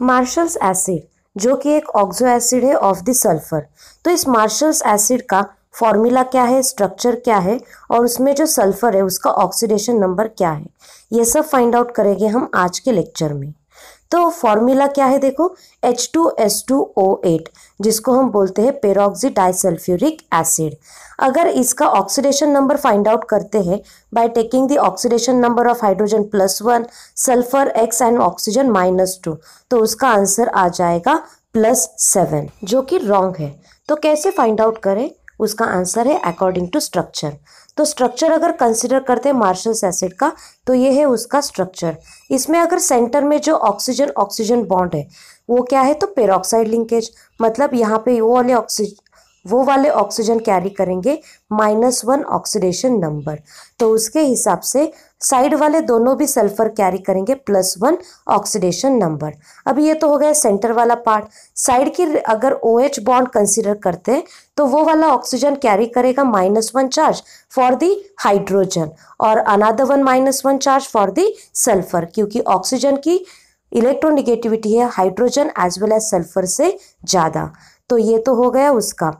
marshals acid जो कि एक ऑक्सो एसिड है ऑफ द सल्फर तो इस मार्शल्स एसिड का फॉर्मूला क्या है स्ट्रक्चर क्या है और उसमें जो सल्फर है उसका ऑक्सीडेशन नंबर क्या है ये सब फाइंड आउट करेंगे हम आज के लेक्चर में तो फॉर्मूला क्या है देखो H two S two O eight जिसको हम बोलते हैं पेरोक्सी डाइसल्फ्यूरिक एसिड अगर इसका ऑक्सीडेशन नंबर फाइंड आउट करते हैं by taking the oxidation number of hydrogen plus one sulphur x and oxygen minus two तो उसका आंसर आ जाएगा प्लस सेवन जो कि रॉन्ग है तो कैसे फाइंड आउट करें उसका आंसर है अकॉर्डिंग टू स्ट्रक्चर तो स्ट्रक्चर अगर कंसिडर करते हैं मार्शल्स एसिड का तो ये है उसका स्ट्रक्चर इसमें अगर सेंटर में जो ऑक्सीजन ऑक्सीजन बॉन्ड है वो क्या है तो पेरोक्साइड लिंकेज मतलब यहाँ पे वो वाले ऑक्सीजन वो वाले ऑक्सीजन कैरी करेंगे माइनस वन ऑक्सीडेशन नंबर तो उसके हिसाब से साइड वाले दोनों भी सल्फर कैरी करेंगे प्लस वन ऑक्सीडेशन नंबर अब ये तो हो गया सेंटर वाला पार्ट साइड की अगर ओ एच बॉन्ड कंसिडर करते हैं तो वो वाला ऑक्सीजन कैरी करेगा minus one charge for the hydrogen और another one minus one charge for the sulphur क्योंकि ऑक्सीजन की इलेक्ट्रोनिगेटिविटी है hydrogen as well as sulphur से ज़्यादा तो ये तो हो गया उसका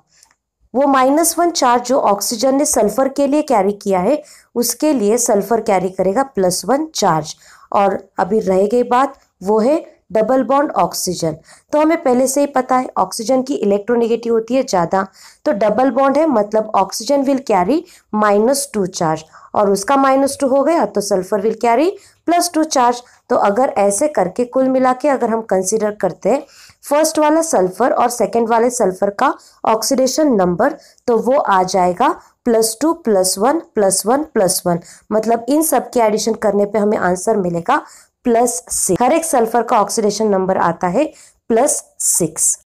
वो माइनस वन चार्ज जो ऑक्सीजन ने सल्फर के लिए कैरी किया है उसके लिए सल्फर कैरी करेगा प्लस वन चार्ज और अभी रह गई बात वो है डबल बॉन्ड ऑक्सीजन तो हमें पहले से ही पता है ऑक्सीजन की इलेक्ट्रोनिगेटिव होती है ज़्यादा तो डबल बॉन्ड है मतलब oxygen will carry minus two charge और उसका माइनस टू हो गया तो sulphur will carry plus two charge तो अगर ऐसे करके कुल मिला के अगर हम कंसिडर करते हैं फर्स्ट वाला सल्फर और सेकेंड वाले सल्फर का ऑक्सीडेशन नंबर तो वो आ जाएगा plus two plus one plus one plus one मतलब इन सब के एडिशन करने पे हमें आंसर मिलेगा प्लस सिक्स हर एक सल्फर का ऑक्सीडेशन नंबर आता है प्लस सिक्स